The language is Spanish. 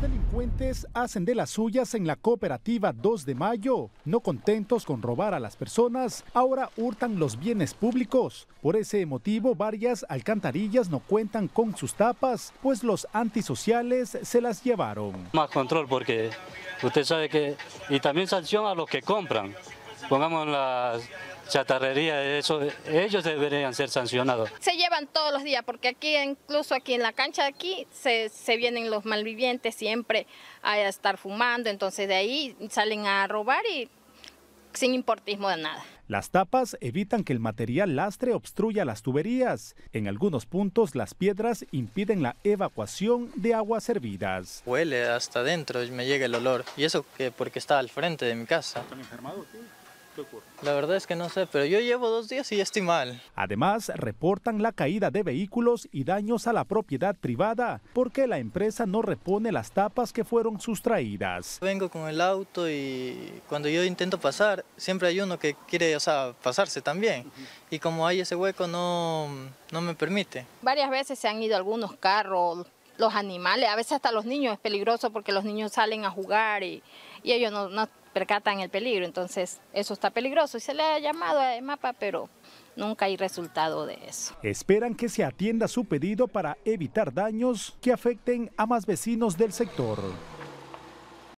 delincuentes hacen de las suyas en la cooperativa 2 de mayo. No contentos con robar a las personas, ahora hurtan los bienes públicos. Por ese motivo, varias alcantarillas no cuentan con sus tapas, pues los antisociales se las llevaron. Más control porque usted sabe que... Y también sanción a los que compran pongamos la chatarrería, eso, ellos deberían ser sancionados. Se llevan todos los días, porque aquí, incluso aquí en la cancha de aquí, se, vienen los malvivientes siempre a estar fumando, entonces de ahí salen a robar y sin importismo de nada. Las tapas evitan que el material lastre obstruya las tuberías. En algunos puntos las piedras impiden la evacuación de aguas hervidas. Huele hasta adentro, me llega el olor. Y eso que porque está al frente de mi casa. ¿Están enfermados? La verdad es que no sé, pero yo llevo dos días y ya estoy mal. Además, reportan la caída de vehículos y daños a la propiedad privada, porque la empresa no repone las tapas que fueron sustraídas. Vengo con el auto y cuando yo intento pasar, siempre hay uno que quiere pasarse también. Y como hay ese hueco, no, no me permite. Varias veces se han ido algunos carros, los animales, a veces hasta los niños es peligroso porque los niños salen a jugar y y ellos no, percatan el peligro. Entonces, eso está peligroso y se le ha llamado a EMAPA, pero nunca hay resultado de eso. Esperan que se atienda su pedido para evitar daños que afecten a más vecinos del sector.